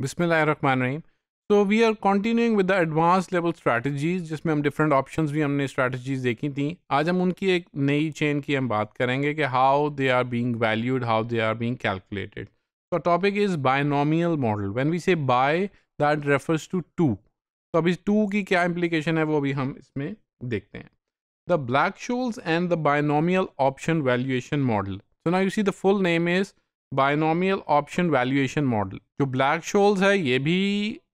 बिसमीम तो we are continuing with the advance level strategies जिसमें हम डिफरेंट ऑप्शंस भी हमने स्ट्रैटेजीज देखी थी आज हम उनकी एक नई चेन की हम बात करेंगे कि how they are being valued how they are being calculated तो topic is binomial model when we say by that refers to two तो अभी टू की क्या इम्प्लीकेशन है वो अभी हम इसमें देखते हैं the Black Scholes and the binomial option valuation model so now you see the full name is binomial option valuation model जो ब्लैक शोल्स है ये भी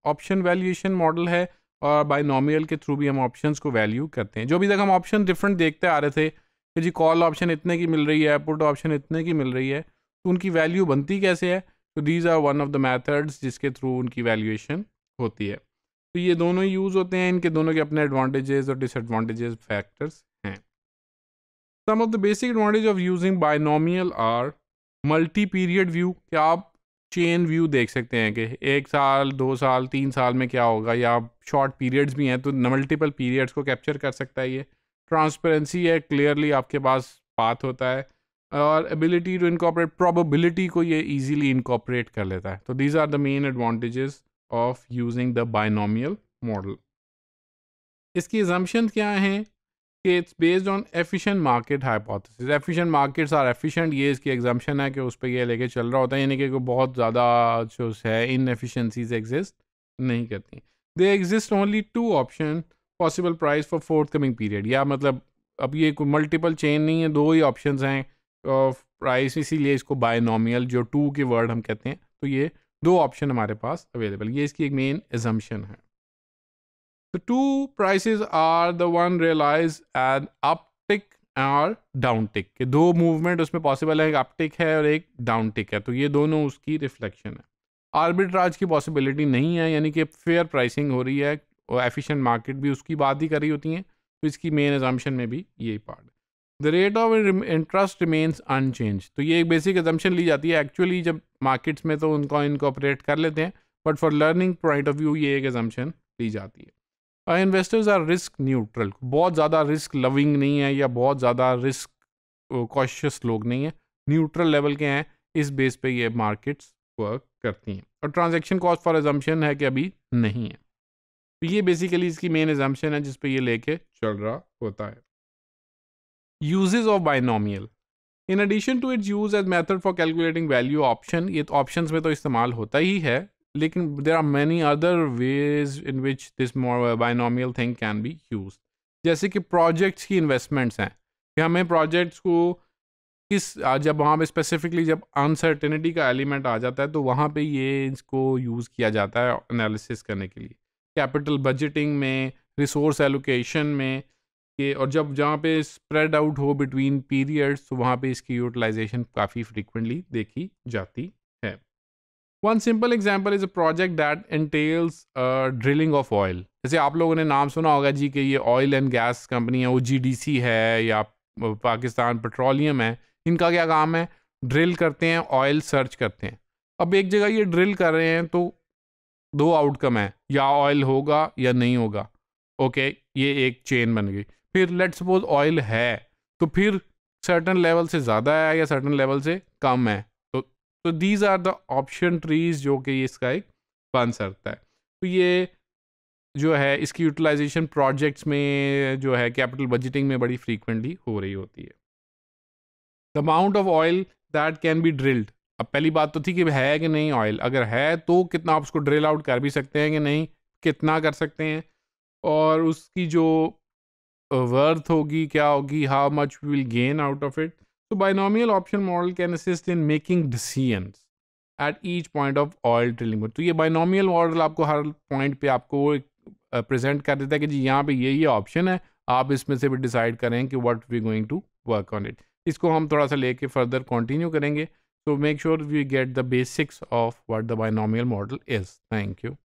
ऑप्शन वैल्यूएशन मॉडल है और बायनॉमियल के थ्रू भी हम ऑप्शन को वैल्यू करते हैं जो अभी तक हम ऑप्शन डिफरेंट देखते आ रहे थे कि जी कॉल ऑप्शन इतने की मिल रही है पुट ऑप्शन इतने की मिल रही है तो उनकी वैल्यू बनती कैसे है तो these are one of the methods जिसके थ्रू उनकी वैल्यूएशन होती है तो ये दोनों यूज़ होते हैं इनके दोनों के अपने एडवांटेजेस और डिसएडवांटेजेस फैक्टर्स हैं some of the basic advantage of using binomial are multi period view क्या आप चेन व्यू देख सकते हैं कि एक साल दो साल तीन साल में क्या होगा या शॉर्ट पीरियड्स भी हैं तो मल्टीपल पीरियड्स को कैप्चर कर सकता है ये ट्रांसपेरेंसी है क्लियरली आपके पास बात होता है और एबिलिटी टू इनकॉपरेट प्रॉबिलिटी को ये इजीली इनकॉपरेट कर लेता है तो these are the main advantages of using the binomial model इसकी एजम्पन्स क्या हैं कि it's based on efficient market hypothesis efficient markets are efficient ये इसकी एग्जाम्पन है कि उस पर यह लेके चल रहा होता है यानी कि बहुत ज़्यादा जो है इन एफिशेंसीज एग्जिस्ट नहीं करती they exist only two option possible price for forthcoming period या मतलब अब ये कोई मल्टीपल चेन नहीं है दो ही ऑप्शन हैं प्राइस इसीलिए इसको बायनॉमियल जो टू के वर्ड हम कहते हैं तो ये दो ऑप्शन हमारे पास अवेलेबल ये इसकी एक मेन एजम्पन है The two prices are the one realized an uptick और डाउनटिक के दो मूवमेंट उसमें पॉसिबल है एक अपटिक है और एक टिक है तो ये दोनों उसकी रिफ्लेक्शन है आर्बिट्राज की पॉसिबिलिटी नहीं है यानी कि फेयर प्राइसिंग हो रही है और एफिशिएंट मार्केट भी उसकी बात ही कर रही होती हैं तो इसकी मेन एजम्पन में भी यही पार्ट है the rate of interest remains unchanged तो ये एक बेसिक एजम्पन ली जाती है एक्चुअली जब मार्केट्स में तो उनको इनको कर लेते हैं but for learning point of view ये एक एजम्पन ली जाती है इन्वेस्टर्स आर रिस्क न्यूट्रल बहुत ज़्यादा रिस्क लविंग नहीं है या बहुत ज़्यादा रिस्क कॉशियस uh, लोग नहीं है न्यूट्रल लेवल के हैं इस बेस पे ये मार्केट्स वर्क करती हैं और ट्रांजेक्शन कॉस्ट फॉर एजम्पन है कि अभी नहीं है तो ये बेसिकली इसकी मेन एजम्पन है जिसपे ये लेके चल रहा होता है usages of binomial in addition to its use as method for calculating value option ये तो ऑप्शन में तो इस्तेमाल होता ही है लेकिन there are many other ways in which this binomial thing can be use जैसे कि प्रोजेक्ट्स की इन्वेस्टमेंट्स हैं कि हमें प्रोजेक्ट्स को किस जब वहाँ पे स्पेसिफिकली जब अनसर्टेनिटी का एलिमेंट आ जाता है तो वहाँ पे ये इसको यूज़ किया जाता है एनालिसिस करने के लिए कैपिटल बजटिंग में रिसोर्स एलोकेशन में के और जब जहाँ पे स्प्रेड आउट हो बिटवीन पीरियड्स तो वहाँ पे इसकी यूटिलाइजेशन काफ़ी फ्रीक्वेंटली देखी जाती one simple example is a project that entails drilling of oil जैसे आप लोगों ने नाम सुना होगा जी कि ये ऑयल एंड गैस कंपनी है वो जी डी सी है या पाकिस्तान पेट्रोलियम है इनका क्या काम है ड्रिल करते हैं ऑयल सर्च करते हैं अब एक जगह ये ड्रिल कर रहे हैं तो दो आउटकम है या ऑयल होगा या नहीं होगा ओके ये एक चेन बन गई फिर लेट सपोज ऑयल है तो फिर सर्टन लेवल से ज़्यादा है या सर्टन लेवल से कम है तो these are the option trees जो कि इसका एक बन सकता है तो ये जो है इसकी यूटिलाइजेशन प्रोजेक्ट्स में जो है कैपिटल बजटिंग में बड़ी फ्रीक्वेंटली हो रही होती है the amount of oil that can be drilled अब पहली बात तो थी कि है कि नहीं ऑयल अगर है तो कितना आप उसको ड्रिल आउट कर भी सकते हैं कि नहीं कितना कर सकते हैं और उसकी जो वर्थ होगी क्या होगी how much will gain out of it तो binomial option model can assist in making decisions at each point of oil drilling mode. तो ये binomial model आपको हर पॉइंट पे आपको प्रेजेंट कर देता है कि जी यहाँ पे ये ये ऑप्शन है आप इसमें से भी डिसाइड करें कि what we going to work on it इसको हम थोड़ा सा लेके फर्दर कॉन्टिन्यू करेंगे तो make sure we get the basics of what the binomial model is thank you